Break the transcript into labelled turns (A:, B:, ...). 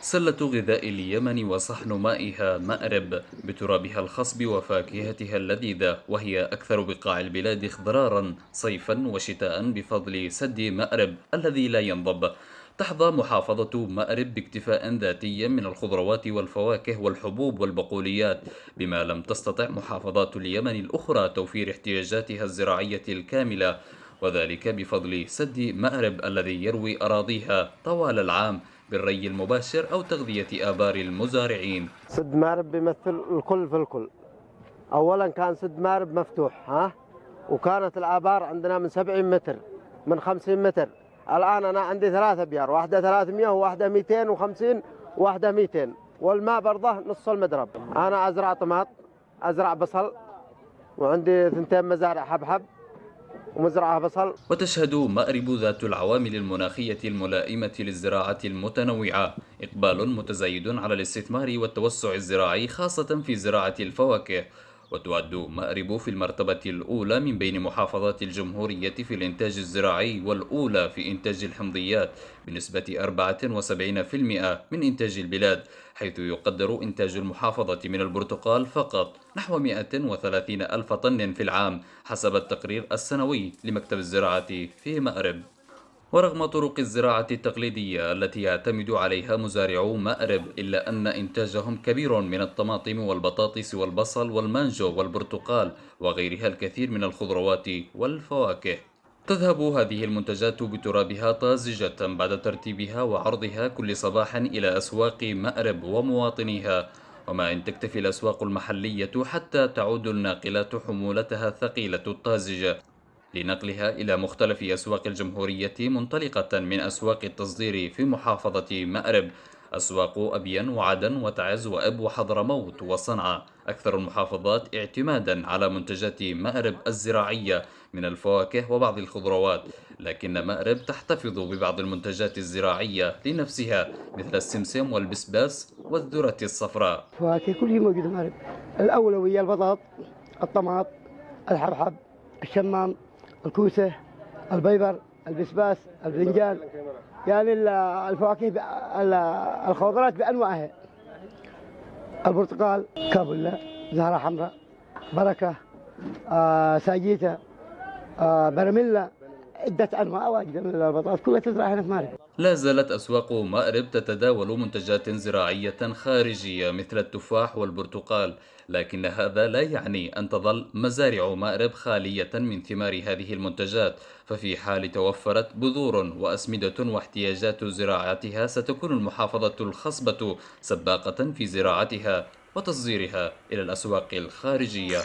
A: سلة غذاء اليمن وصحن مائها مأرب بترابها الخصب وفاكهتها اللذيذة وهي أكثر بقاع البلاد خضرارا صيفا وشتاء بفضل سد مأرب الذي لا ينضب تحظى محافظة مأرب باكتفاء ذاتي من الخضروات والفواكه والحبوب والبقوليات بما لم تستطع محافظات اليمن الأخرى توفير احتياجاتها الزراعية الكاملة وذلك بفضل سد مأرب الذي يروي أراضيها طوال العام بالري المباشر أو تغذية آبار المزارعين
B: سد مارب بيمثل الكل في الكل أولا كان سد مارب مفتوح ها وكانت الآبار عندنا من 70 متر من 50 متر الآن أنا عندي ثلاث أبيار واحدة 300 وواحدة 250 وواحدة 200 والماء برضه نص المدرب أنا أزرع طماط أزرع بصل وعندي ثنتين مزارع حبحب ومزرعة بصل
A: وتشهد مأرب ذات العوامل المناخية الملائمة للزراعة المتنوعة إقبال متزايد على الاستثمار والتوسع الزراعي خاصة في زراعة الفواكه وتعد مأرب في المرتبة الأولى من بين محافظات الجمهورية في الإنتاج الزراعي والأولى في إنتاج الحمضيات بنسبة 74% من إنتاج البلاد حيث يقدر إنتاج المحافظة من البرتقال فقط نحو 130 ألف طن في العام حسب التقرير السنوي لمكتب الزراعة في مأرب ورغم طرق الزراعة التقليدية التي يعتمد عليها مزارعو مأرب إلا أن إنتاجهم كبير من الطماطم والبطاطس والبصل والمانجو والبرتقال وغيرها الكثير من الخضروات والفواكه تذهب هذه المنتجات بترابها طازجة بعد ترتيبها وعرضها كل صباح إلى أسواق مأرب ومواطنيها وما إن تكتفي الأسواق المحلية حتى تعود الناقلات حمولتها الثقيلة الطازجة لنقلها إلى مختلف أسواق الجمهورية منطلقة من أسواق التصدير في محافظة مأرب أسواق أبين وعدن وتعز وأب وحضرموت وصنعاء أكثر المحافظات اعتمادا على منتجات مأرب الزراعية من الفواكه وبعض الخضروات لكن مأرب تحتفظ ببعض المنتجات الزراعية لنفسها مثل السمسم والبسباس والذرة الصفراء
C: فواكه كل شيء موجود مأرب الأولوية البطاط الطماط الحبحب الشمام الكوسه البيبر البسباس البذنجان يعني الفواكه الخضرات بانواعها البرتقال كابولا زهره حمراء بركه آه ساجيتا آه برميلا عده انواع واجده من البطاطس كلها تزرع هنا في مارب
A: لا زالت أسواق مأرب تتداول منتجات زراعية خارجية مثل التفاح والبرتقال، لكن هذا لا يعني أن تظل مزارع مأرب خالية من ثمار هذه المنتجات، ففي حال توفرت بذور وأسمدة واحتياجات زراعتها ستكون المحافظة الخصبة سباقة في زراعتها وتصديرها إلى الأسواق الخارجية.